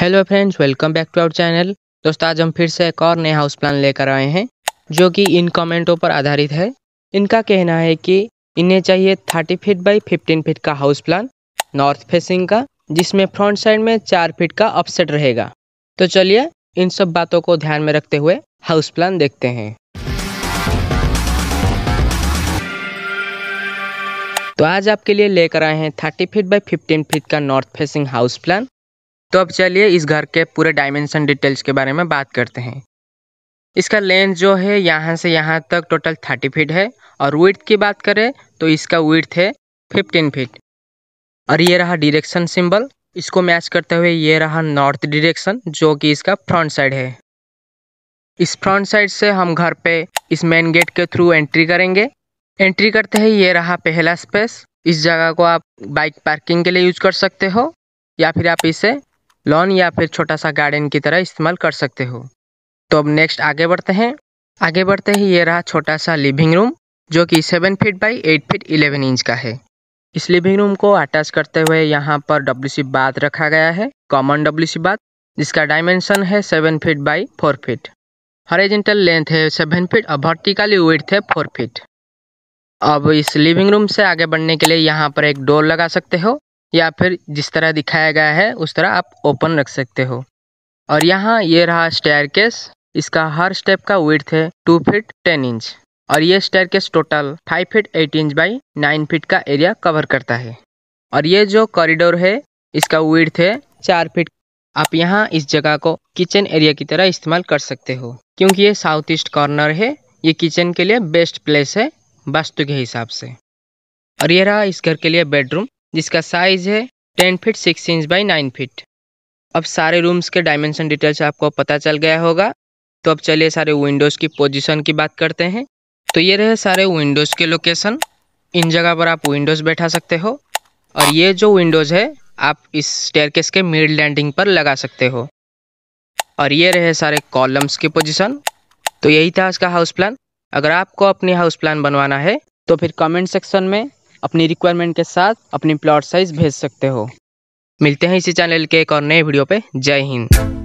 hello friends welcome back to our channel दोस्तों आज हम फिर से एक और नया हाउस प्लान लेकर आए हैं जो कि इन कमेंटों पर आधारित है इनका कहना है कि इन्हें चाहिए 30 फीट बाई 15 फीट का हाउस प्लान नॉर्थ फेसिंग का जिसमें फ्रंट साइड में चार फीट का अपसेट रहेगा तो चलिए इन सब बातों को ध्यान में रखते हुए हाउस प्लान देखते हैं तो आज आपके लिए लेकर आए हैं thirty feet by fifteen feet का नॉर्थ फेसिंग हाउस प्लान तो अब चलिए इस घर के पूरे डायमेंशन डिटेल्स के बारे में बात करते हैं इसका लेंथ जो है यहाँ से यहाँ तक टोटल थर्टी फीट है और विथ की बात करें तो इसका विथ है फिफ्टीन फीट और ये रहा डिरेक्शन सिंबल इसको मैच करते हुए ये रहा नॉर्थ डिरेक्शन जो कि इसका फ्रंट साइड है इस फ्रंट साइड से हम घर पे इस मेन गेट के थ्रू एंट्री करेंगे एंट्री करते हैं ये रहा पहला स्पेस इस जगह को आप बाइक पार्किंग के लिए यूज कर सकते हो या फिर आप इसे लॉन या फिर छोटा सा गार्डन की तरह इस्तेमाल कर सकते हो तो अब नेक्स्ट आगे बढ़ते हैं आगे बढ़ते ही ये रहा छोटा सा लिविंग रूम जो कि seven feet by eight feet eleven inch का है इस लिविंग रूम को अटैच करते हुए यहाँ पर डब्ल्यू सी बाथ रखा गया है कॉमन डब्ल्यू सी बाथ जिसका डायमेंशन है seven feet by four feet horizontal length है सेवन फीट और वर्टिकली विड्थ है फोर फीट अब इस लिविंग रूम से आगे बढ़ने के लिए यहाँ पर एक डोर लगा सकते हो या फिर जिस तरह दिखाया गया है उस तरह आप ओपन रख सकते हो और यहाँ ये रहा स्टेयर इसका हर स्टेप का विड्थ है टू फीट टेन इंच और ये stair total five feet eight inch by nine feet का एरिया कवर करता है और ये जो कॉरिडोर है इसका विड्थ है चार फिट आप यहाँ इस जगह को किचन एरिया की तरह इस्तेमाल कर सकते हो क्योंकि ये साउथ ईस्ट कॉर्नर है ये किचन के लिए बेस्ट प्लेस है वास्तु के हिसाब से और ये रहा इस घर के लिए बेडरूम जिसका साइज है ten feet six inch by nine feet अब सारे रूम्स के डायमेंशन डिटेल्स आपको पता चल गया होगा तो अब चलिए सारे विंडोज़ की पोजीशन की बात करते हैं तो ये रहे सारे विंडोज़ के लोकेशन इन जगह पर आप विंडोज़ बैठा सकते हो और ये जो विंडोज़ है आप इस स्टेयरकेस के मिड लैंडिंग पर लगा सकते हो और ये रहे सारे कॉलम्स की पोजीशन तो यही था आज का हाउस प्लान अगर आपको अपनी हाउस प्लान बनवाना है तो फिर कमेंट सेक्शन में अपनी रिक्वायरमेंट के साथ अपनी प्लॉट साइज भेज सकते हो मिलते हैं इसी चैनल के एक और नए वीडियो पे जय हिंद